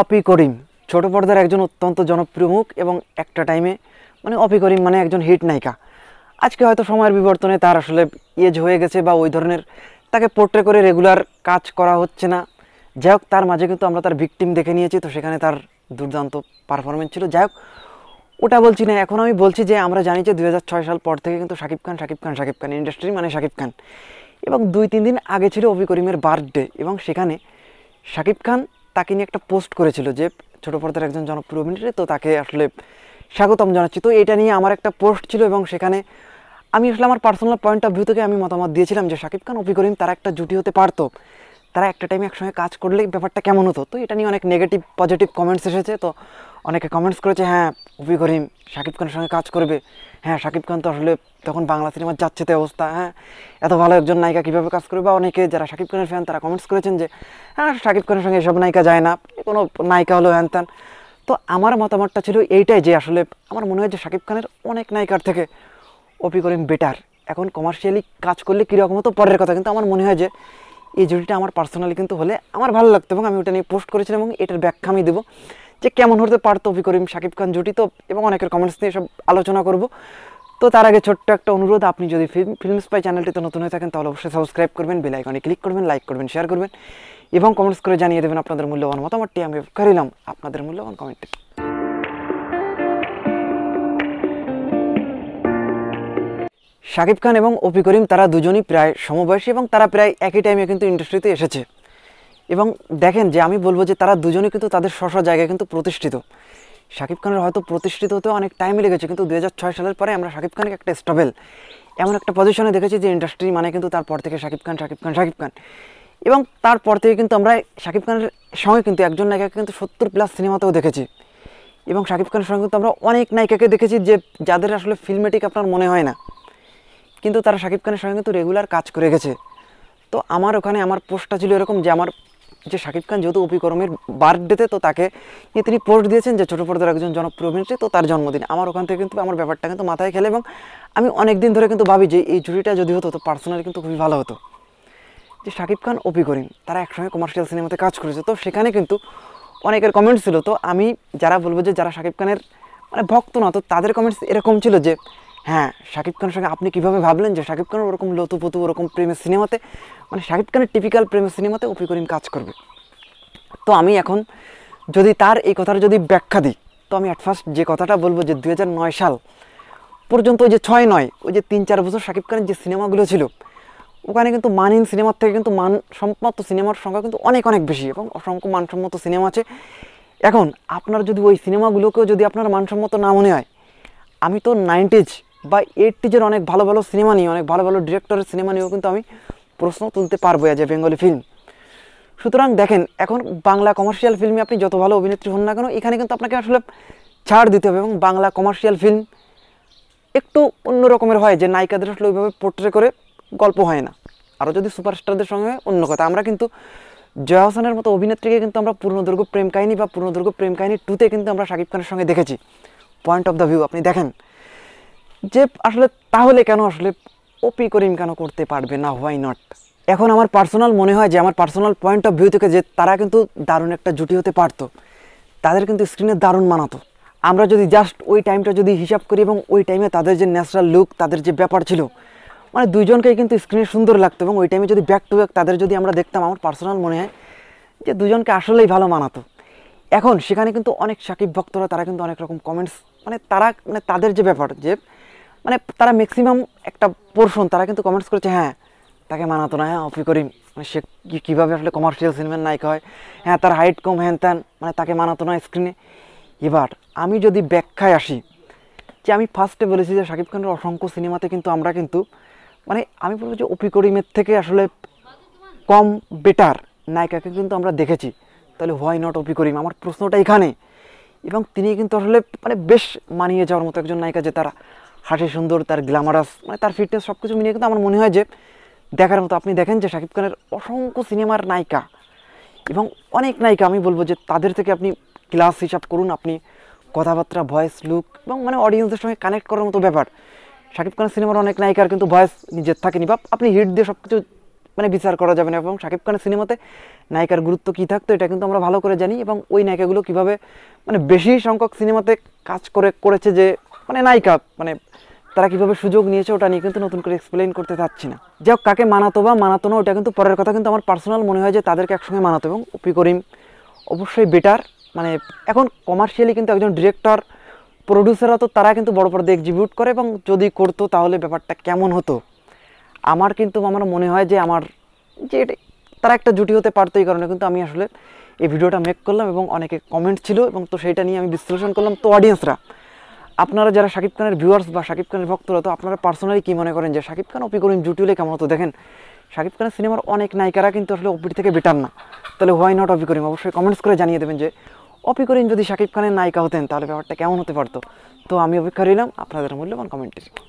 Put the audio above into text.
অপি করিম ছোটো পর্দার একজন অত্যন্ত জনপ্রিয় মুখ এবং একটা টাইমে মানে অপি করিম মানে একজন হিট নায়িকা আজকে হয়তো সময়ের বিবর্তনে তার আসলে এজ হয়ে গেছে বা ওই ধরনের তাকে পোর্ট্রে করে রেগুলার কাজ করা হচ্ছে না যাই হোক তার মাঝে কিন্তু আমরা তার ভিকটিম দেখে নিয়েছি তো সেখানে তার দুর্দান্ত পারফরমেন্স ছিল যাই হোক ওটা বলছি না এখন আমি বলছি যে আমরা জানি যে দু সাল পর থেকে কিন্তু শাকিব খান শাকিব খান শাকিব খান ইন্ডাস্ট্রি মানে শাকিব খান এবং দুই তিন দিন আগে ছিল অপি করিমের বার্থডে এবং সেখানে শাকিব খান তাকে নিয়ে একটা পোস্ট করেছিল যে ছোটো পর্দার একজন জনপ্রিয় অভিনেত্রী তো তাকে আসলে স্বাগতম জানাচ্ছি তো এটা নিয়ে আমার একটা পোস্ট ছিল এবং সেখানে আমি আসলে আমার পার্সোনাল পয়েন্ট অফ ভিউ থেকে আমি মতামত দিয়েছিলাম যে শাকিব খান অপি করিম তারা একটা জুটি হতে পারতো তারা একটা টাইমে একসঙ্গে কাজ করলে ব্যাপারটা কেমন হতো তো এটা নিয়ে অনেক নেগেটিভ পজিটিভ কমেন্টস এসেছে তো অনেকে কমেন্টস করেছে হ্যাঁ অপি করিম শাকিব খানের সঙ্গে কাজ করবে হ্যাঁ শাকিব খান তো আসলে তখন বাংলা সিনেমার যাচ্ছে তো অবস্থা হ্যাঁ এত ভালো একজন নায়িকা কীভাবে কাজ করবে বা অনেকে যারা শাকিব খানের ফ্যান তারা কমেন্টস করেছেন যে হ্যাঁ শাকিব খানের সঙ্গে এসব নায়িকা যায় না কোনো নায়িকা হলো হ্যান ত্যান তো আমার মতামতটা ছিল এইটাই যে আসলে আমার মনে হয় যে শাকিব খানের অনেক নায়িকার থেকে অপি করিম বেটার এখন কমার্শিয়ালি কাজ করলে কীরকম হতো পরের কথা কিন্তু আমার মনে হয় যে এই জুটিটা আমার পার্সোনালি কিন্তু হলে আমার ভালো লাগতো এবং আমি ওটা নিয়ে পোস্ট করেছিলাম এবং এটার ব্যাখ্যা আমি দেবো যে কেমন হতে পারতো অভি করিম শাকিব খান জুটি তো এবং অনেকের কমেন্টস নিয়ে সব আলোচনা করব তো তার আগে ছোট্ট একটা অনুরোধ আপনি যদি ফিল্ম ফিল্ম স্পাই চ্যানেলটিতে নতুন হয়ে থাকেন তাহলে অবশ্যই সাবস্ক্রাইব করবেন বেলাইকনে ক্লিক করবেন লাইক করবেন শেয়ার করবেন এবং কমেন্টস করে জানিয়ে দেবেন আপনাদের মূল্যবান মতামতটি আমি করিলাম আপনাদের মূল্যবান কমেন্টে শাকিব খান এবং অপি করিম তারা দুজনই প্রায় সমবয়সী এবং তারা প্রায় একই টাইমে কিন্তু ইন্ডাস্ট্রিতে এসেছে এবং দেখেন যে আমি বলবো যে তারা দুজনে কিন্তু তাদের স্ব জায়গায় কিন্তু প্রতিষ্ঠিত শাকিব খানের হয়তো প্রতিষ্ঠিত হতে অনেক টাইম লেগেছে কিন্তু দু সালের পরে আমরা শাকিব খানকে একটা স্টেবল এমন একটা পজিশনে দেখেছি যে ইন্ডাস্ট্রি মানে কিন্তু তারপর থেকে শাকিব খান শাকিব খান শাকিব খান এবং তারপর থেকে কিন্তু আমরা শাকিব খানের সঙ্গে কিন্তু একজন নায়িকাকে কিন্তু সত্তর প্লাস সিনেমাতেও দেখেছি এবং শাকিব খানের সঙ্গে কিন্তু আমরা অনেক নায়িকাকে দেখেছি যে যাদের আসলে ফিল্মেটিক আপনার মনে হয় না কিন্তু তারা শাকিব খানের সঙ্গে কিন্তু রেগুলার কাজ করে গেছে তো আমার ওখানে আমার পোস্টটা ছিল এরকম যে আমার যে শাকিব খান যেহেতু অপি করমের বার্থডেতে তো তাকে তিনি পোস্ট দিয়েছেন যে ছোটো পর্দার একজন জনপ্রিয় অভিনেত্রী তো তার জন্মদিন আমার ওখান থেকে কিন্তু আমার ব্যাপারটা কিন্তু মাথায় খেলে এবং আমি অনেক দিন ধরে কিন্তু ভাবি যে এই জুড়িটা যদি হতো তো পার্সোনালি কিন্তু খুবই ভালো হতো যে শাকিব খান অপি করিম তারা একসঙ্গে কমার্শিয়াল সিনেমাতে কাজ করেছে তো সেখানে কিন্তু অনেকের কমেন্টস ছিল তো আমি যারা বলবো যে যারা শাকিব খানের মানে ভক্ত না তো তাদের কমেন্টস এরকম ছিল যে হ্যাঁ শাকিব খানের সঙ্গে আপনি কীভাবে ভাবলেন যে শাকিব খানের ওরকম লতুপতু ওরকম প্রেমের সিনেমাতে মানে শাকিব খানের টিপিক্যাল প্রেমের সিনেমাতে অপি করিম কাজ করবে তো আমি এখন যদি তার এই কথার যদি ব্যাখ্যা দিই তো আমি অ্যাট ফার্স্ট যে কথাটা বলবো যে দু সাল পর্যন্ত ওই যে ছয় নয় ওই যে তিন চার বছর শাকিব খানের যে সিনেমাগুলো ছিল ওখানে কিন্তু মানহীন সিনেমার থেকে কিন্তু মান সম্মত সিনেমার সংখ্যা কিন্তু অনেক অনেক বেশি এবং অসংখ্য মানসম্মত সিনেমা আছে এখন আপনার যদি ওই সিনেমাগুলোকেও যদি আপনার মানসম্মত না মনে হয় আমি তো নাইনটিজ বা এইটিজের অনেক ভালো ভালো সিনেমা নিয়ে অনেক ভালো ভালো ডিরেক্টরের সিনেমা নিয়েও কিন্তু আমি প্রশ্ন তুলতে পারবো অ্যাজ এ বেঙ্গলি ফিল্ম সুতরাং দেখেন এখন বাংলা কমার্শিয়াল ফিল্মে আপনি যত ভালো অভিনেত্রী হন না কেন এখানে কিন্তু আপনাকে আসলে ছাড় দিতে হবে এবং বাংলা কমার্শিয়াল ফিল্ম একটু অন্য রকমের হয় যে নায়িকাদের আসলে ওইভাবে পোট্রে করে গল্প হয় না আরও যদি সুপারস্টারদের সঙ্গে অন্য কথা আমরা কিন্তু জয়া হোসেনের মতো অভিনেত্রীকে কিন্তু আমরা পূর্ণদৈর্ঘ্য প্রেম কাহিনী বা পূর্ণদৈর্ঘ্য প্রেম কাহিনী টুতে কিন্তু আমরা শাকিব খানের সঙ্গে দেখেছি পয়েন্ট অফ দ্য ভিউ আপনি দেখেন যে আসলে তাহলে কেন আসলে ওপি করিম কেন করতে পারবে না হোয়াই নট এখন আমার পার্সোনাল মনে হয় যে আমার পার্সোনাল পয়েন্ট অফ ভিউ থেকে যে তারা কিন্তু দারুণ একটা জুটি হতে পারতো তাদের কিন্তু স্ক্রিনে দারুণ মানাতো আমরা যদি জাস্ট ওই টাইমটা যদি হিসাব করি এবং ওই টাইমে তাদের যে ন্যাচারাল লুক তাদের যে ব্যাপার ছিল মানে দুজনকেই কিন্তু স্ক্রিনে সুন্দর লাগতো এবং ওই টাইমে যদি ব্যাক টু ব্যাক তাদের যদি আমরা দেখতাম আমার পার্সোনাল মনে হয় যে দুজনকে আসলেই ভালো মানাতো এখন সেখানে কিন্তু অনেক সাকিব ভক্তরা তারা কিন্তু অনেক রকম কমেন্টস মানে তারা মানে তাদের যে ব্যাপার যে মানে তারা ম্যাক্সিমাম একটা পোর্শন তারা কিন্তু কমেন্টস করেছে হ্যাঁ তাকে মানাতো না হ্যাঁ অফি করিম মানে সে কীভাবে আসলে কমার্শিয়াল সিনেমার নায়িকা হয় হ্যাঁ তার হাইট কম হ্যান ত্যান মানে তাকে মানাতো না স্ক্রিনে এবার আমি যদি ব্যাখ্যায় আসি যে আমি ফার্স্টে বলেছি যে শাকিব খানের অসংখ্য সিনেমাতে কিন্তু আমরা কিন্তু মানে আমি বলবো যে অপি করিমের থেকে আসলে কম বেটার নায়িকাকে কিন্তু আমরা দেখেছি তাহলে হোয়াই নট অপি করিম আমার প্রশ্নটা এখানে এবং তিনি কিন্তু আসলে মানে বেশ মানিয়ে যাওয়ার মতো একজন নায়িকা যে তারা হাসি সুন্দর তার গ্ল্যামারাস মানে তার ফিটনেস সব কিছু মিলিয়ে কিন্তু আমার মনে হয় যে দেখার মতো আপনি দেখেন যে শাকিব খানের অসংখ্য সিনেমার নায়িকা এবং অনেক নায়িকা আমি বলবো যে তাদের থেকে আপনি ক্লাস হিসাব করুন আপনি কথাবার্তা ভয়েস লুক এবং মানে অডিয়েন্সদের সঙ্গে কানেক্ট করার মতো ব্যাপার শাকিব খানের সিনেমার অনেক নায়িকার কিন্তু ভয়েস নিজের থাকেনি বা আপনি হিট দিয়ে সব কিছু মানে বিচার করা যাবে না এবং শাকিব খানের সিনেমাতে নায়িকার গুরুত্ব কী থাকতো এটা কিন্তু আমরা ভালো করে জানি এবং ওই নায়িকাগুলো কীভাবে মানে বেশি সংখ্যক সিনেমাতে কাজ করে করেছে যে মানে নায়িকা মানে তারা কীভাবে সুযোগ নিয়েছে ওটা নিয়ে কিন্তু নতুন করে এক্সপ্লেন করতে চাচ্ছি না যাই কাকে মানাতো বা মানাতো না ওটা কিন্তু পরের কথা কিন্তু আমার পার্সোনাল মনে হয় যে তাদেরকে একসঙ্গে মানাতো এবং অপি করিম অবশ্যই বেটার মানে এখন কমার্শিয়ালি কিন্তু একজন ডিরেক্টর প্রডিউসাররা তো তারা কিন্তু বড় পর্দা এক্সিবিউট করে এবং যদি করতো তাহলে ব্যাপারটা কেমন হতো আমার কিন্তু আমার মনে হয় যে আমার যে তারা একটা জুটি হতে পারতো এই কারণে কিন্তু আমি আসলে এই ভিডিওটা মেক করলাম এবং অনেকে কমেন্ট ছিল এবং তো সেইটা নিয়ে আমি বিশ্লেষণ করলাম তো অডিয়েন্সরা আপনারা যারা শাকিব খানের ভিউয়ার্স বা শাকিব খানের ভক্তরা তো আপনারা পার্সোনালি কী মনে করেন যে শাকিব খান অপি করিম জুটি হলে কেমন হতো দেখেন শাকিব খানের সিনেমার অনেক নায়িকারা কিন্তু আসলে অপির থেকে বেটার না তাহলে হোয়াই নট অপি করিম অবশ্যই কমেন্টস করে জানিয়ে দেবেন যে অপি করিম যদি শাকিব খানের নায়িকা হতেন তাহলে ব্যাপারটা কেমন হতে পারতো তো আমি অপেক্ষা রইলাম আপনাদের মূল্যবান কমেন্টের